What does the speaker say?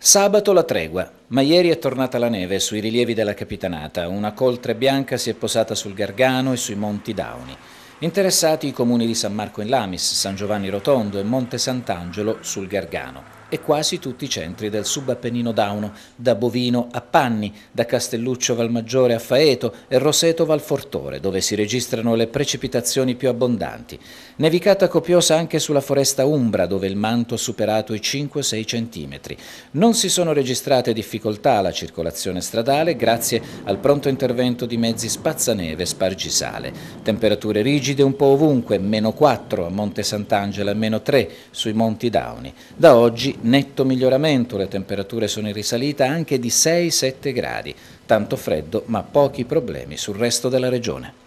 Sabato la tregua, ma ieri è tornata la neve sui rilievi della Capitanata, una coltre bianca si è posata sul Gargano e sui Monti Dauni. Interessati i comuni di San Marco in Lamis, San Giovanni Rotondo e Monte Sant'Angelo sul Gargano e quasi tutti i centri del subappennino dauno, da Bovino a Panni, da Castelluccio Valmaggiore a Faeto e Roseto Valfortore, dove si registrano le precipitazioni più abbondanti. Nevicata copiosa anche sulla foresta Umbra, dove il manto ha superato i 5-6 cm. Non si sono registrate difficoltà alla circolazione stradale grazie al pronto intervento di mezzi spazzaneve e spargisale. Temperature rigide un po' ovunque, meno 4 a Monte Sant'Angela meno 3 sui Monti Dauni. Da oggi netto miglioramento, le temperature sono in risalita anche di 6-7 gradi, tanto freddo ma pochi problemi sul resto della regione.